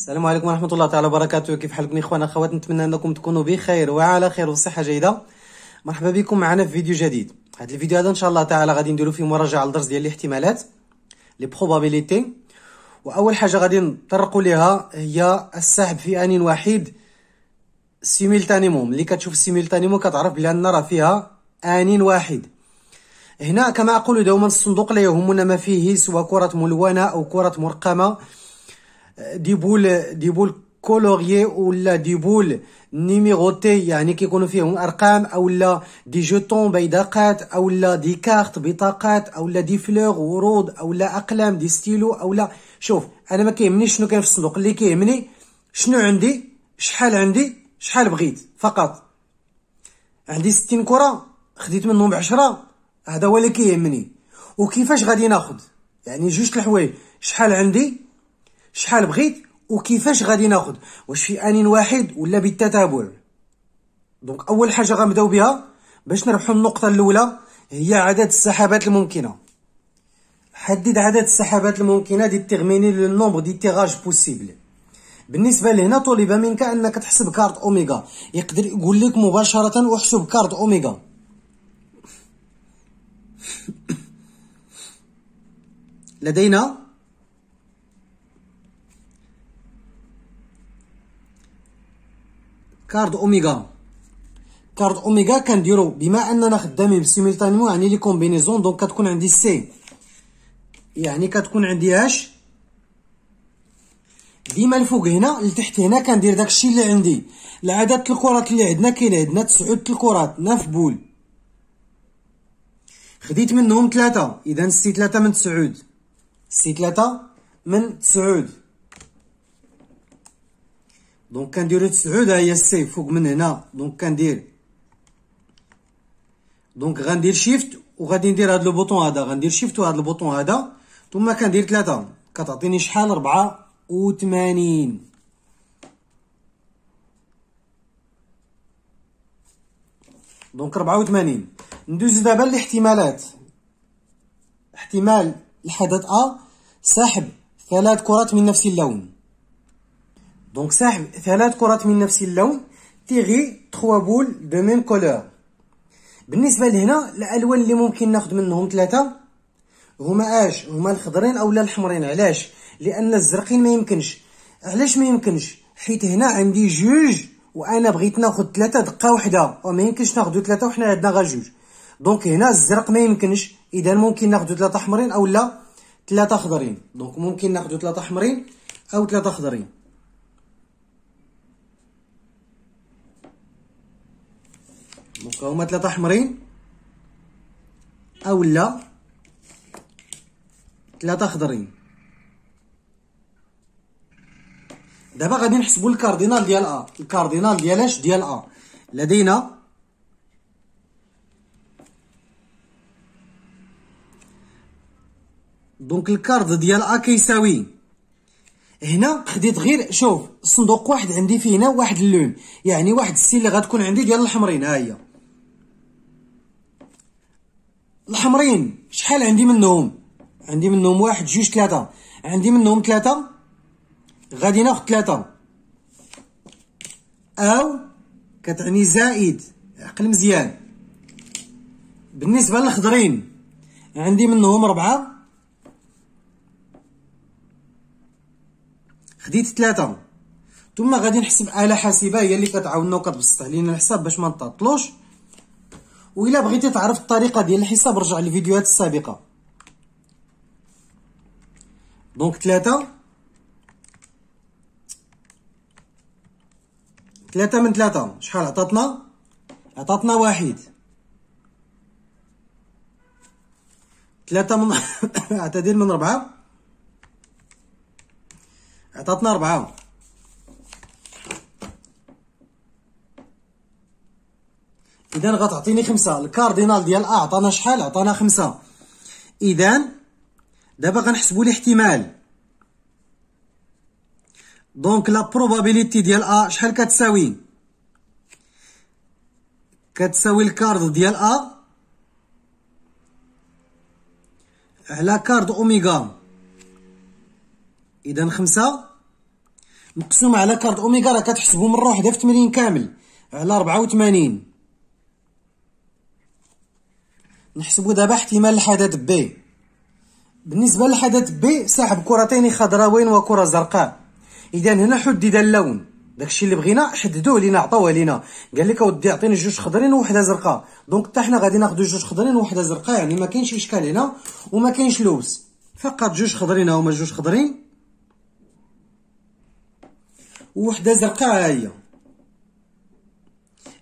السلام عليكم ورحمة الله تعالى وبركاته كيف حالكم إخوانا أخوات نتمنى أنكم تكونوا بخير وعلى خير وصحة جيدة مرحبا بكم معنا في فيديو جديد هذا الفيديو هذا إن شاء الله تعالى غادي نديرو فيه مراجعة لدرس ديال الاحتمالات لي بروبابيليتي وأول حاجة غادي نطرقوا ليها هي السحب في آن واحد سيميلتانيموم اللي كتشوف سيميلتانيموم كتعرف بلي أن راه فيها آن واحد هنا كما أقول دوما الصندوق لا يهمنا ما فيه سوى كرة ملونة أو كرة مرقمة دي بول دي بول كولوريي ولا دي بول نيميروتي يعني كيكونوا فيهم ارقام او لا دي جوتون بيدقات او لا دي كارت بطاقات او لا دي فلور ورود او لا اقلام دي ستيلو او لا شوف انا ما كيهمني شنو كاين في الصندوق اللي كيهمني شنو عندي شحال عندي شحال بغيت فقط عندي 60 كره خديت منهم 10 هذا هو اللي كيهمني وكيفاش غادي ناخذ يعني جوج الحوايج شحال عندي شحال بغيت وكيفاش غادي ناخد واش في ان واحد ولا بالتتابع دونك اول حاجه غنبداو بها باش نربحوا النقطه الاولى هي عدد السحابات الممكنه حدد عدد السحابات الممكنه تيغميني لو نومبر دي تيراج بوسيبل بالنسبه لهنا طلب منك انك تحسب كارت اوميغا يقدر يقول لك مباشره احسب كارت اوميغا لدينا كارد اوميغا كارد اوميغا كنديرو بما اننا خدامين سيميلتانيو يعني لي كومبينيزون دونك كتكون عندي سي يعني كتكون عندي اش ديما الفوق هنا لتحت هنا كندير داكشي اللي عندي العدد الكرات اللي عندنا كاين عندنا تسعود الكرات بول خديت منهم ثلاثة اذا سي ثلاثة من تسعود سي ثلاثة من تسعود دونك كنديرو تسعود هي السيف فوق من هنا دونك كندير دونك غندير شيفت وغادي ندير هاد لو بوطون هذا غندير شيفت وهاد البوطون هذا ثم كندير ثلاثة كتعطيني شحال ربعة وثمانين دونك ربعة وثمانين ندوز دابا الاحتمالات احتمال الحدث أ سحب ثلاث كرات من نفس اللون دونك ساحب ثلاث كرات من نفس اللون تيغي تخوا بول دو ميم كولور بالنسبه لهنا الالوان اللي ممكن ناخذ منهم ثلاثه هما اش هما الخضرين اولا الحمرين علاش لان الزرقين ما يمكنش علاش ما يمكنش حيت هنا عندي جوج وانا بغيت ناخذ ثلاثه دقه وحده وما يمكنش ناخذ ثلاثه وحنا عندنا غير جوج دونك هنا الزرق ما يمكنش اذا ممكن ناخذ ثلاثه حمرين اولا ثلاثه خضرين دونك ممكن ناخذ ثلاثه حمرين او ثلاثه خضرين مكونة ثلاثة حمرين أو لا ثلاثة خضرين دابا غادي نحسبوا الكاردينال ديال ا الكاردينال ديال اش ديال ا لدينا دونك الكارد ديال ا كيساوي هنا خديت غير شوف صندوق واحد عندي فيه هنا واحد اللون يعني واحد السين اللي غتكون عندي ديال الحمرين ها هي الحمرين شحال عندي منهم عندي منهم واحد جوج ثلاثة عندي منهم ثلاثة غادي ناخد ثلاثة أو كتعني زائد عقل مزيان بالنسبة للخضرين عندي منهم ربعة خديت ثلاثة ثم غادي نحسب آلة حاسبة هي اللي كتعاوننا وكتبسط علينا الحساب باش ما نتعطلوش وإلا بغيتي تعرف الطريقة ديال الحساب رجع للفيديوهات السابقة دونك ثلاثة ثلاثة من ثلاثة شحال عطاتنا عطاتنا واحد ثلاثة من اعتدل من ربعة عطاتنا ربعة إذا غتعطيني خمسة الكاردينال ديال أ عطانا شحال عطانا خمسة إذا دابا غنحسبوا الاحتمال دونك لا بروبابيليتي ديال أ شحال كتساوي كتساوي الكارد ديال أ على كارد أوميغا إذا خمسة مقسومة على كارد أوميغا راه كتحسبو مرة وحدة في تمرين كامل على ربعة وثمانين نحسبوا دابا احتمال الحدث بي بالنسبه للحدث بي صاحب كرتين خضراوين وكره زرقاء اذا هنا حدد اللون داكشي اللي بغينا حددوه لينا عطاوه لينا قال لك اودي عطيني جوج خضرين وحده زرقاء دونك حتى حنا غادي ناخذ جوج خضرين وحده زرقاء يعني ما كاينش اشكال هنا وما كاينش لوز فقط جوج خضرين هما جوج خضرين وحده زرقاء ها هي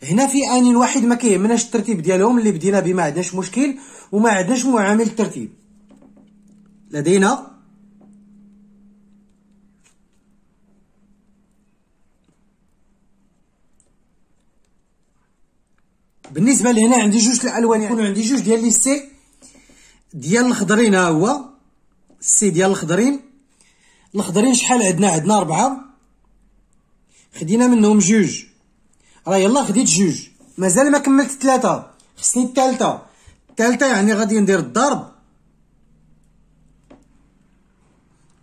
هنا في ان واحد ما كيهمناش الترتيب ديالهم اللي بدينا به ما عندناش مشكل وما عندناش معامل الترتيب لدينا بالنسبه لهنا عندي جوج الالوان يكونوا عندي جوج ديال لي سي ديال الخضرين ها هو السي ديال الخضرين الخضرين شحال عندنا عندنا اربعه خدينا منهم جوج راه يلا خديت جوج مازال ما كملت ثلاثه خصني الثالثه الثالثه يعني غادي ندير الضرب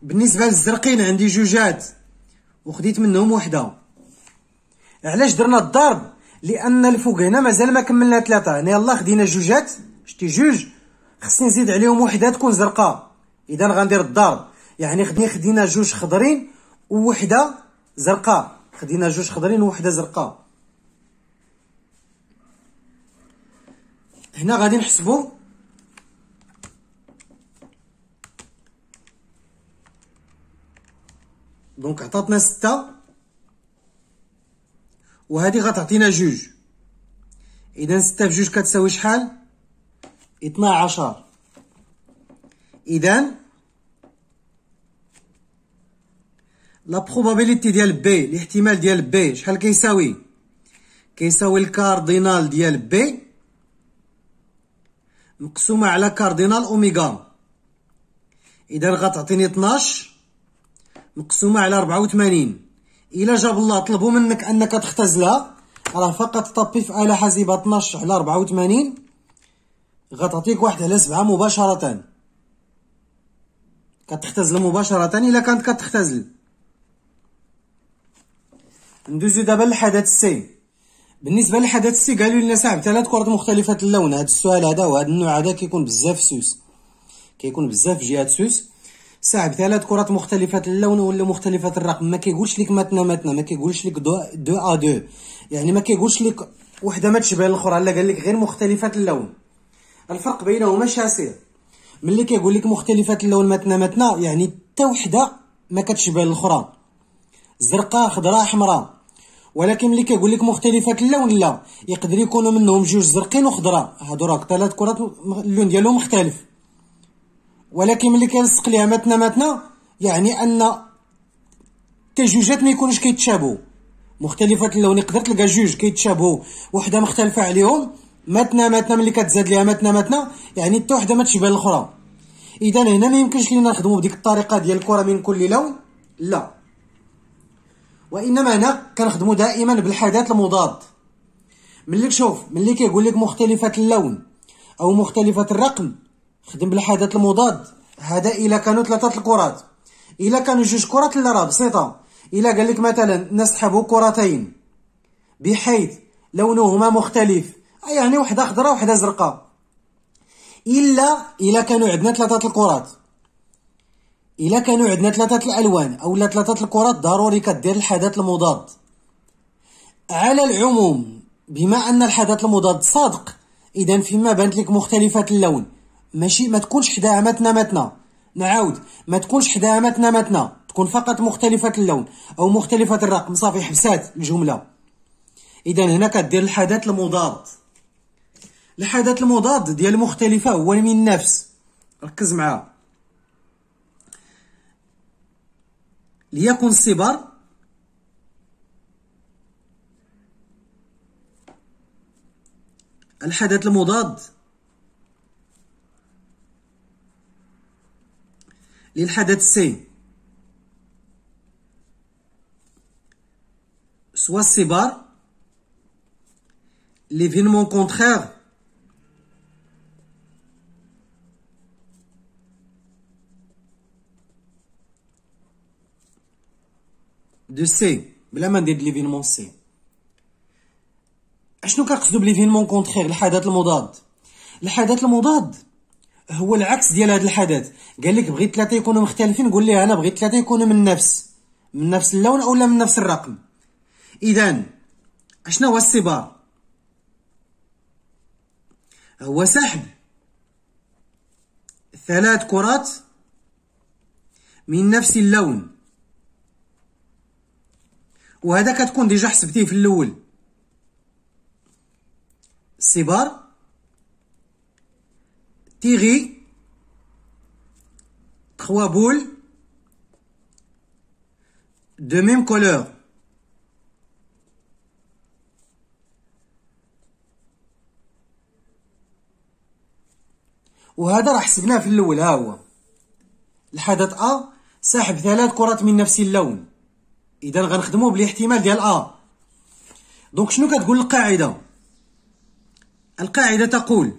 بالنسبه للزرقين عندي جوجات وخديت منهم وحده علاش درنا الضرب لان الفوق هنا مازال ما كملنا ثلاثه هنا يلا خدينا جوجات شتي جوج خصني نزيد عليهم وحده تكون زرقاء اذا غندير الضرب يعني خدني خدينا جوج خضرين ووحده زرقاء خدينا جوج خضرين ووحده زرقاء هنا غادي نحسبو دونك عطاتنا ستة وهذه غتعطينا جوج اذا ستة في جوج كتساوي شحال اثنا عشر اذا لا بروبابيليتي ديال بي الاحتمال ديال بي شحال كيساوي كيساوي الكاردينال ديال بي مقسومه على كاردينال اوميغا اذا غتعطيني 12 مقسومه على 84 الا جاب الله طلبوا منك انك تختزلها راه فقط طبي في اله حاسبه 12 على 84 غتعطيك واحد على 7 مباشره كتختزل مباشره الا كانت كتختزل ندوزو دابا للحدث السين بالنسبه للحدث السي قالوا لنا ساعه ثلاث كرات مختلفه اللون هذا السؤال هذا وهذا النوع هذا كيكون بزاف سوس كيكون بزاف جهات سوس صعب ثلاث كرات مختلفه اللون ولا مختلفه الرقم ما كيقولش لك ماتنا ماتنا ما كيقولش لك دو دو ا دو يعني ما كيقولش لك وحده ما تشبه الاخرى لا قال لك غير مختلفه اللون الفرق بينهما شاسع ملي كيقول لك مختلفه اللون ماتنا ماتنا يعني حتى وحده ما كتشبه الاخرى زرقاء خضراء حمراء ولكن ملي كيقول لك مختلفات اللون لا يقدر يكونوا منهم جوج زرقين وخضراء هادو راك ثلاث كرات اللون ديالهم مختلف ولكن ملي كنسق ليها ماتنا ماتنا يعني ان تجوجات ما يكونوش كيتشابهوا مختلفات اللون يقدر تلقى جوج كيتشابهوا وحده مختلفه عليهم ماتنا ماتنا ملي كتزاد ليها ماتنا ماتنا يعني حتى وحده ما تشبه الاخرى اذا هنا ما يمكنش لينا نخدموا بديك الطريقه ديال الكره من كل لون لا وانما هنا كنخدمو دائما بالحدث المضاد ملي شوف ملي كيقول لك مختلفه اللون او مختلفه الرقم خدم بالحدث المضاد هذا الا كانوا ثلاثه الكرات الا كانوا جوج كرات لا راه بسيطه الا قال لك مثلا نسحب كرتين بحيث لونهما مختلف آه، يعني وحده خضراء وحده زرقاء الا الا كانوا عندنا ثلاثه الكرات الا كانوا عندنا ثلاثه الالوان او ثلاثه الكرات ضروري كدير الحدث المضاد على العموم بما ان الحدث المضاد صادق اذا فيما بانت لك مختلفه اللون ماشي ما تكونش حدا عمتنا متنا نعاود ما تكونش حدا عمتنا متنا تكون فقط مختلفه اللون او مختلفه الرقم صافي حبسات الجمله اذا هنا كدير الحدث المضاد الحدث المضاد ديال مختلفه هو من نفس ركز معاه ليكن صبر الحدث المضاد للحدث سي سوا الصبر ليفينمون كونتخيغ دو سي بلا ما ندير ليفينمون سي اشنو كنقصدو بليفينمون كونترير الحدث المضاد الحدث المضاد هو العكس ديال هذا الحدث قال لك بغيت ثلاثه يكونوا مختلفين قول ليه انا بغيت ثلاثه يكونوا من نفس من نفس اللون اولا من نفس الرقم اذا اشنو هو السبار هو سحب ثلاث كرات من نفس اللون وهذا كتكون ديجا حسبتيه في الاول بار تيغي تخوا بول دو ميم كولور وهذا راه حسبناه في الاول ها هو الحدث ا ساحب ثلاث كرات من نفس اللون اذا غنخدموا بالاحتمال ديال ا دونك شنو كتقول القاعده القاعده تقول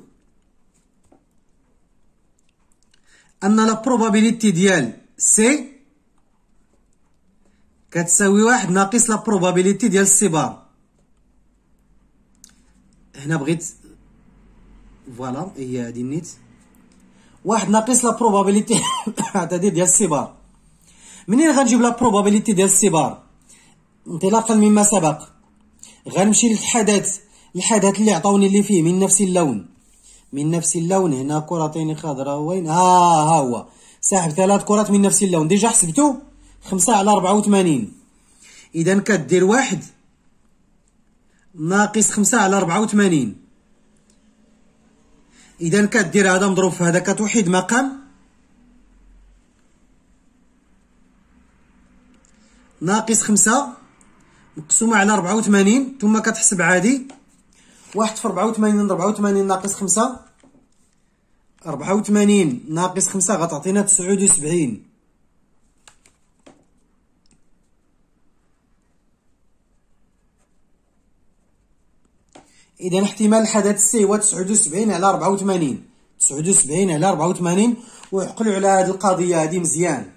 ان لا بروبابيليتي ديال سي كتساوي واحد ناقص لا بروبابيليتي ديال سي بار هنا بغيت فوالا هي هادي نيت واحد ناقص لا بروبابيليتي ديال سي بار منين غنجيب لا بروبابيليتي ديال السبار انطلاقا مما سبق غنمشي للحدث الحدث اللي عطاوني اللي فيه من نفس اللون من نفس اللون هنا كرتين خضراء وين ها ها هو ساحب ثلاث كرات من نفس اللون ديجا حسبتو خمسة على ربعة وثمانين إذا كدير واحد ناقص خمسة على ربعة وثمانين إذا كدير هذا مضروب في هذا كتوحد مقام ناقص خمسة مقسومة على ربعة وثمانين ثم كتحسب عادي واحد في ربعة وثمانين ربعة وثمانين ناقص خمسة ربعة وثمانين ناقص خمسة غتعطينا تسعود وسبعين إذا احتمال الحدث سي هو تسعود وسبعين على ربعة وثمانين تسعود وسبعين على ربعة وثمانين وعقلوا على هاد القضية هادي مزيان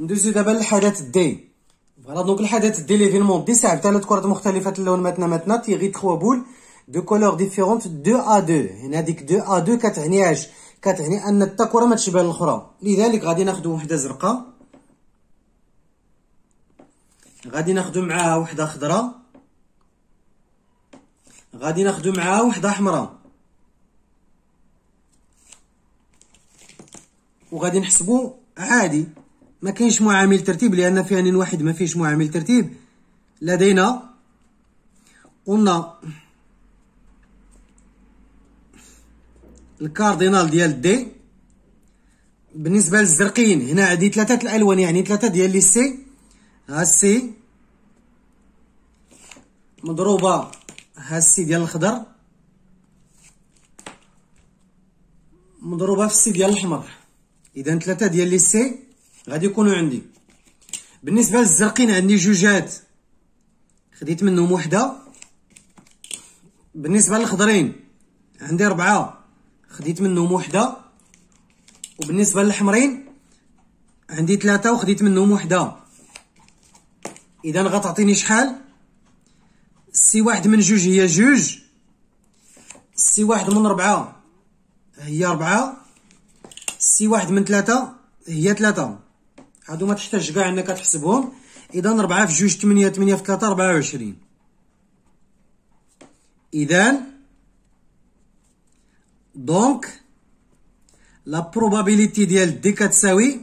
ندوزو دابا للحدث دي فوالا دونك الحدث دي ليفينمون دي ساعه ثلاث كرات مختلفه اللون ماتنا ماتنا تيغي تخوا بول دو كولور ديفيرونت دو ا دو هنا ديك دو ا دو اش كتعني ان تا كره ما تشبه الاخرى لذلك غادي ناخذ وحده زرقاء غادي ناخذ معاها وحده خضراء غادي ناخذ معاها وحده حمراء وغادي نحسبو عادي ما كاينش معامل ترتيب لان في ان واحد ما فيش معامل ترتيب لدينا قلنا الكاردينال ديال دي بالنسبه للزرقين هنا عندي ثلاثه الالوان يعني ثلاثه ديال لي سي ها السي مضروبه ها السي ديال الخضر مضروبه في السي ديال الاحمر اذا ثلاثه ديال لي سي غادي يكونوا عندي بالنسبه للزرقين عندي جوجات خديت منهم وحده بالنسبه للخضرين عندي ربعه خديت منهم وحده وبالنسبه للحمرين عندي ثلاثه وخديت منهم وحده اذا غتعطيني شحال سي واحد من جوج هي جوج سي واحد من ربعه هي ربعه سي واحد من ثلاثه هي ثلاثه هادو ما تحتاج كاع انك تحسبهم اذا 4 في 2 8 8 في 3 24 اذا دونك لا بروبابيليتي ديال دي كتساوي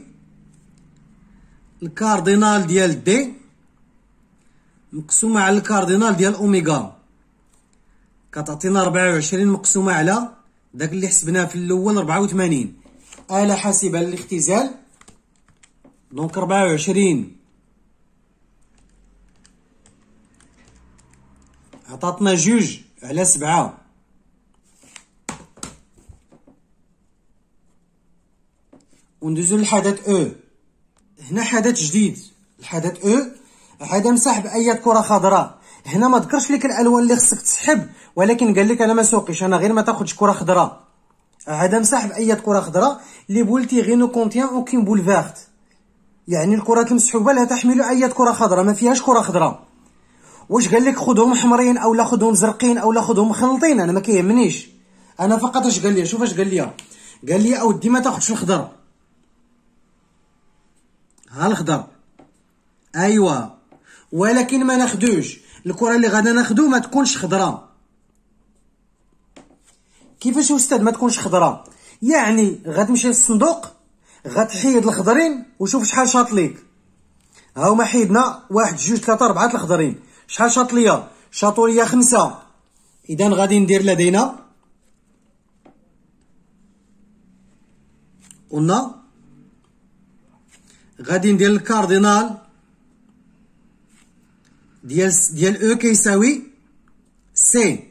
الكاردينال ديال دي مقسومه على الكاردينال ديال اوميغا كتعطينا 24 مقسومه على داك اللي حسبناه في الاول 84 آلة حاسبة للاختزال دونك 24 عطاتنا جوج على سبعة وندوزو للحدث او هنا حدث جديد الحدث او هذا مسح باي كره خضراء هنا ما ذكرش لك الالوان اللي خصك تسحب ولكن قال لك انا ما سوقيش انا غير ما تاخذش كره خضراء هذا مسح باي كره خضراء لي بولتي غينو كونتيان اوكين بولفارت يعني الكرات المسحوبه لا تحمل اي كره خضراء ما فيهاش كره خضراء واش قال لك خذهم حمرين او لا خذهم زرقين او لا خذهم مخلطين انا ما كيهمنيش انا فقط اش قال لي شوف اش قال لي قال لي اودي ما تاخذش الخضر ها الخضر ايوا ولكن ما ناخذوش الكره اللي غادا ناخدو ما تكونش خضراء كيفاش يا استاذ ما تكونش خضراء يعني غتمشي للصندوق غتحيد الخضرين وشوف شحال شاط ليك ها هما حيدنا واحد جوج ثلاثه اربعه الخضرين شحال شاط ليا شاطو ليا خمسه اذا غادي ندير لدينا قلنا غادي ندير الكاردينال ديال ديال او كيساوي سي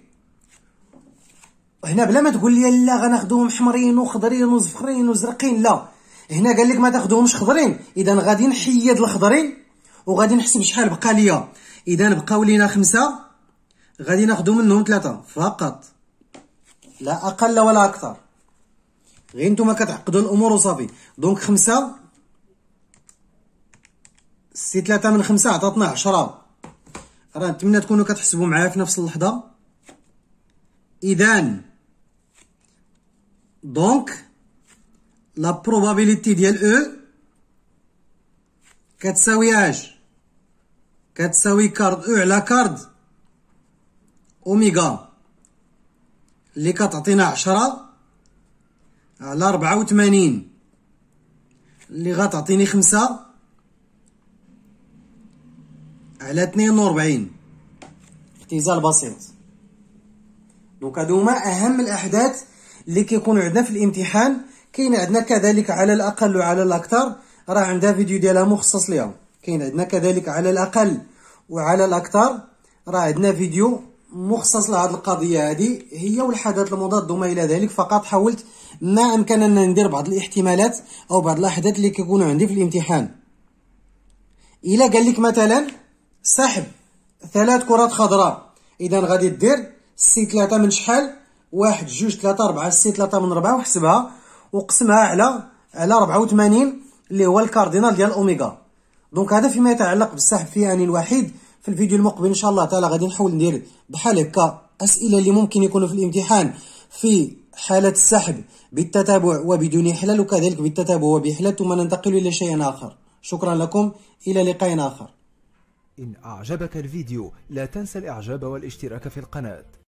هنا بلا ما تقول لي لا غناخذوهم حمرين وخضرين وزفرين وزرقين لا هنا قال لك ما تاخذهمش خضرين اذا غادي نحيد الخضرين وغادي نحسب شحال بقى ليا اذا بقاو لينا خمسة غادي ناخذ منهم ثلاثة فقط لا اقل ولا اكثر غير نتوما كتعقدوا الامور وصافي دونك خمسة سي ثلاثة من خمسة عطاتنا عشرة راه نتمنى تكونوا كتحسبوا معايا في نفس اللحظة اذا دونك لا بروبابيليتي ديال او كتساوي اش كتساوي كارد او على كارد اوميغا اللي كتعطينا عشرة على ربعة وثمانين اللي غتعطيني خمسة على اثنين وربعين اختزال بسيط دونك هادو هما اهم الاحداث اللي كيكونوا عندنا في الامتحان كاين عندنا كذلك على الاقل وعلى الاكثر راه عندها فيديو ديالها مخصص ليها كاين عندنا كذلك على الاقل وعلى الاكثر راه عندنا فيديو مخصص لهذه القضيه هذه هي والحدث المضاد وما الى ذلك فقط حاولت ما امكن ان ندير بعض الاحتمالات او بعض الاحداث اللي كيكونوا عندي في الامتحان الا قال لك مثلا سحب ثلاث كرات خضراء اذا غادي دير سي ثلاثة من شحال واحد جوج ثلاثة أربعة سي ثلاثة من ربعة وحسبها وقسمها على على 84 اللي هو الكاردينال ديال اوميغا دونك هذا فيما يتعلق بالسحب في ان الوحيد في الفيديو المقبل ان شاء الله تعالى غادي نحاول ندير بحال هكا اسئله اللي ممكن يكونوا في الامتحان في حاله السحب بالتتابع وبدون احلال وكذلك بالتتابع وبحلال ثم ننتقل الى شيء اخر شكرا لكم الى لقاء اخر ان اعجبك الفيديو لا تنسى الاعجاب والاشتراك في القناه